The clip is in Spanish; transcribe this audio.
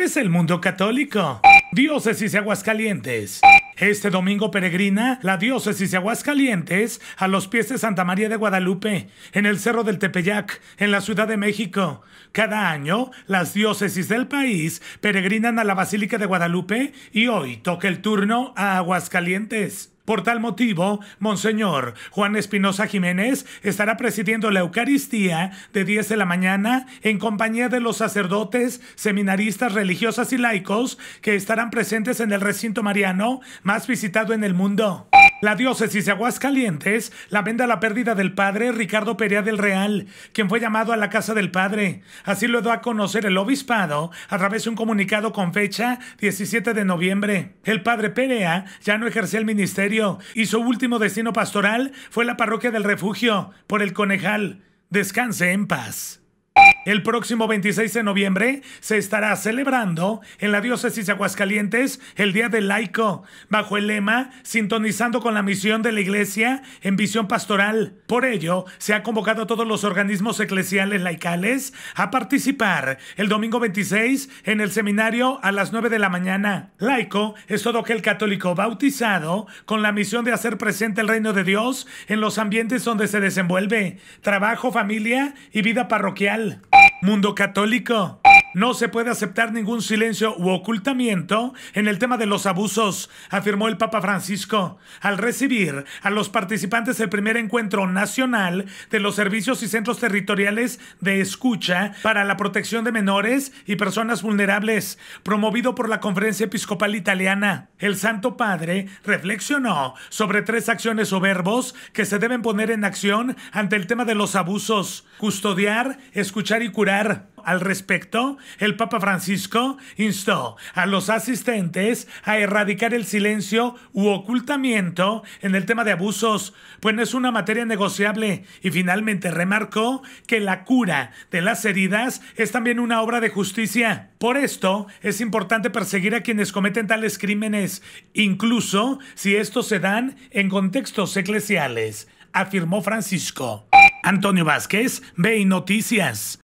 es el mundo católico. Diócesis de Aguascalientes. Este domingo peregrina la diócesis de Aguascalientes a los pies de Santa María de Guadalupe, en el Cerro del Tepeyac, en la Ciudad de México. Cada año, las diócesis del país peregrinan a la Basílica de Guadalupe y hoy toca el turno a Aguascalientes. Por tal motivo, Monseñor Juan Espinosa Jiménez estará presidiendo la Eucaristía de 10 de la mañana en compañía de los sacerdotes, seminaristas, religiosas y laicos que estarán presentes en el recinto mariano más visitado en el mundo. La diócesis de Aguascalientes lamenta la pérdida del padre Ricardo Perea del Real, quien fue llamado a la casa del padre. Así lo dio a conocer el obispado a través de un comunicado con fecha 17 de noviembre. El padre Perea ya no ejerce el ministerio y su último destino pastoral fue la parroquia del refugio por el Conejal. Descanse en paz. El próximo 26 de noviembre se estará celebrando en la diócesis de Aguascalientes el Día del Laico, bajo el lema Sintonizando con la misión de la Iglesia en visión pastoral. Por ello, se ha convocado a todos los organismos eclesiales laicales a participar el domingo 26 en el seminario a las 9 de la mañana. Laico es todo aquel católico bautizado con la misión de hacer presente el reino de Dios en los ambientes donde se desenvuelve, trabajo, familia y vida parroquial. Mundo Católico. No se puede aceptar ningún silencio u ocultamiento en el tema de los abusos, afirmó el Papa Francisco al recibir a los participantes del primer encuentro nacional de los servicios y centros territoriales de escucha para la protección de menores y personas vulnerables, promovido por la Conferencia Episcopal Italiana. El Santo Padre reflexionó sobre tres acciones o verbos que se deben poner en acción ante el tema de los abusos, custodiar, escuchar y curar. Al respecto, el Papa Francisco instó a los asistentes a erradicar el silencio u ocultamiento en el tema de abusos, pues no es una materia negociable, y finalmente remarcó que la cura de las heridas es también una obra de justicia. Por esto, es importante perseguir a quienes cometen tales crímenes, incluso si estos se dan en contextos eclesiales, afirmó Francisco. Antonio Vázquez, BI Noticias.